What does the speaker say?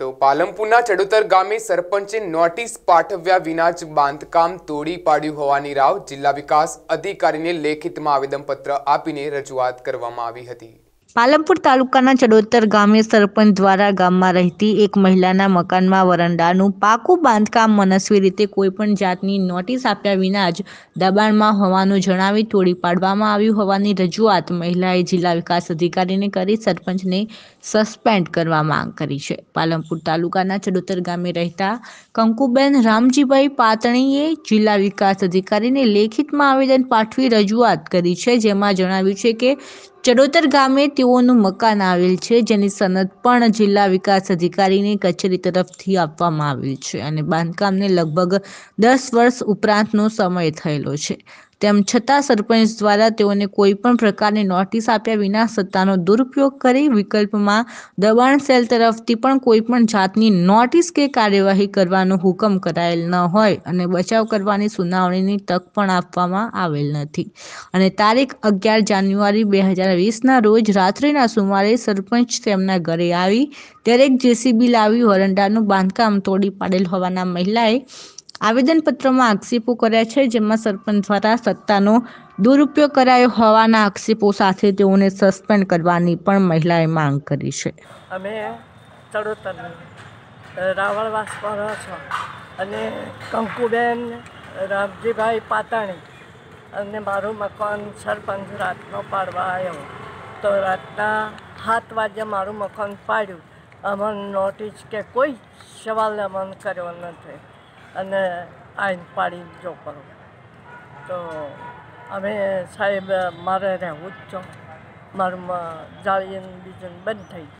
તો પાલમપુરના ચડોતર ગામે સરપંચે નોટિસ પાઠવ્યા વિના જ બાંધકામ તોડી પાડ્યું હોવાની રાવ જિલ્લા વિકાસ અધિકારીને લેખિતમાં આવેદનપત્ર આપીને રજૂઆત કરવામાં આવી હતી પાલમપુર તાલુકાના ચડોતર ગામે સરપંચ દ્વારા ગામમાં રહેતી એક મહિલાના મકાનમાં વરંડાનું પાકું બાંધકામ મનસ્વી રીતે કોઈપણ જાતની નોટિસ આપ્યા વિના જ દબાણમાં હોવાનું જણાવી તોડી પાડવામાં આવ્યું હોવાની રજૂઆત મહિલાએ જિલ્લા વિકાસ અધિકારીને કરી સરપંચને સસ્પેન્ડ કરવા માંગ કરી છે પાલમપુર તાલુકાના ચડોતર ગામે રહેતા કંકુબેન રામજીભાઈ પાતણીએ જિલ્લા વિકાસ અધિકારીને લેખિતમાં આવેદન પાઠવી રજૂઆત કરી છે જેમાં જણાવ્યું છે કે ચડોતર ગામે તેઓનું મકાન આવેલ છે જેની સનદ પણ જિલ્લા વિકાસ અધિકારીની કચેરી તરફથી આપવામાં આવેલ છે અને બાંધકામને લગભગ દસ વર્ષ ઉપરાંતનો સમય થયેલો છે તેમ છતાં સરપંચ દ્વારા તેઓને કોઈ પણ પ્રકારની નોટિસ આપ્યા વિના સત્તાનો દુરુપયોગ કરી વિકલ્પમાં દબાણ સેલ તરફથી પણ કોઈ પણ જાતની નોટિસ કે કાર્યવાહી કરવાનો હુકમ કરાયેલ ન હોય અને બચાવ કરવાની સુનાવણીની તક પણ આપવામાં આવેલ નથી અને તારીખ અગિયાર જાન્યુઆરી બે હજાર વીસના રોજ રાત્રિના સુમારે સરપંચ તેમના ઘરે આવી દરેક જેસીબી લાવી વરંડાનું બાંધકામ તોડી પાડેલ હોવાના મહિલાએ આવેદનપત્રમાં આક્ષેપો કર્યા છે જેમાં સરપંચ દ્વારા સત્તાનો દુરુપયોગ કરાયો હોવાના આક્ષેપો સાથે તેઓને સસ્પેન્ડ કરવાની પણ મહિલાએ માંગ કરી છે અમે ચડોતરની રાવળવાસ પર છો અને કંકુબેન રામજીભાઈ પાતાણી અને મારું મકાન સરપંચ રાતનો પાડવા આવ્યો તો રાતના સાત વાગે મારું મકાન પાડ્યું અમને નોટિસ કે કોઈ સવાલ અમન કર્યો નથી અને આઈન પાડી જો કરો તો અમે સાહેબ મારે રહેવું જ છો મારું જાળીને બીજું બંધ થઈ ગયું